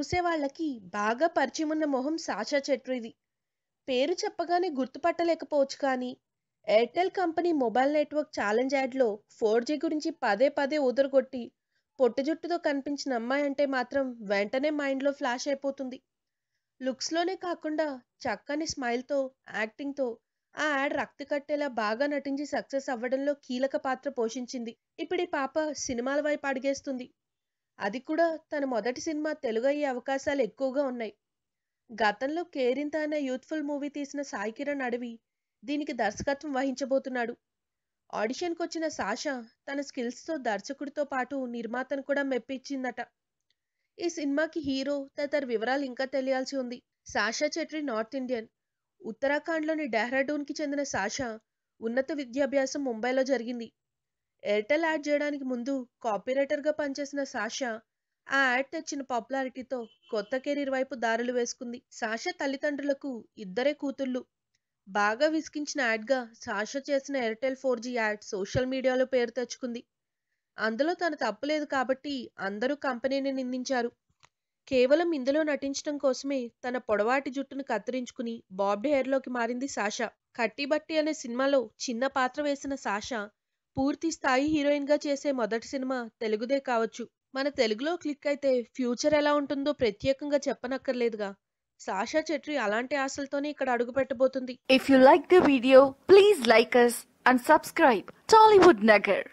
చూసేవాళ్లకి బాగా పరిచయమున్న మొహం సాషా ఇది పేరు చెప్పగానే గుర్తుపట్టలేకపోవచ్చు కానీ Airtel company mobile network challenge యాడ్లో ఫోర్ జీ గురించి పదే పదే ఊదరగొట్టి పొట్టు జుట్టుతో కనిపించిన అమ్మాయి అంటే మాత్రం వెంటనే మైండ్లో ఫ్లాష్ అయిపోతుంది లుక్స్లోనే కాకుండా చక్కని స్మైల్తో యాక్టింగ్తో ఆ యాడ్ రక్తి కట్టేలా బాగా నటించి సక్సెస్ అవ్వడంలో కీలక పాత్ర పోషించింది ఇప్పుడు ఈ పాప సినిమాల వైపు అడిగేస్తుంది అది కూడా తన మొదటి సినిమా తెలుగు అయ్యే అవకాశాలు ఎక్కువగా ఉన్నాయి గతంలో కేరింత అనే యూత్ఫుల్ మూవీ తీసిన సాయి కిరణ్ అడవి దీనికి దర్శకత్వం వహించబోతున్నాడు ఆడిషన్కి వచ్చిన సాషా తన స్కిల్స్తో దర్శకుడితో పాటు నిర్మాతను కూడా మెప్పించిందట ఈ సినిమాకి హీరో తదితర వివరాలు ఇంకా తెలియాల్సి ఉంది సాషా చెట్రి నార్త్ ఇండియన్ ఉత్తరాఖండ్లోని డెహ్రాడూన్కి చెందిన సాషా ఉన్నత విద్యాభ్యాసం ముంబైలో జరిగింది ఎయిర్టెల్ యాడ్ చేయడానికి ముందు కాపీరైటర్గా పనిచేసిన సాషా ఆ యాడ్ తెచ్చిన పాపులారిటీతో కొత్త కెరీర్ వైపు దారులు వేసుకుంది సాష తల్లిదండ్రులకు ఇద్దరే కూతుళ్ళు బాగా విసిగించిన యాడ్గా సాష చేసిన Airtel four G ad social మీడియాలో పేరు తెచ్చుకుంది అందులో తన తప్పులేదు కాబట్టి అందరూ కంపెనీని నిందించారు కేవలం ఇందులో నటించడం కోసమే తన పొడవాటి జుట్టును కత్తిరించుకుని బాబ్డ్ హెయిర్లోకి మారింది సాష కట్టిబట్టి అనే సినిమాలో చిన్న పాత్ర వేసిన సాషా పూర్తి స్థాయి హీరోయిన్గా చేసే మొదటి సినిమా తెలుగుదే కావచ్చు మన తెలుగులో క్లిక్ అయితే ఫ్యూచర్ ఎలా ఉంటుందో ప్రత్యేకంగా చెప్పనక్కర్లేదుగా సాషా చెట్రి అలాంటి ఆశలతోనే ఇక్కడ అడుగు పెట్టబోతుంది if you like the video please like us and subscribe Tollywood Nagar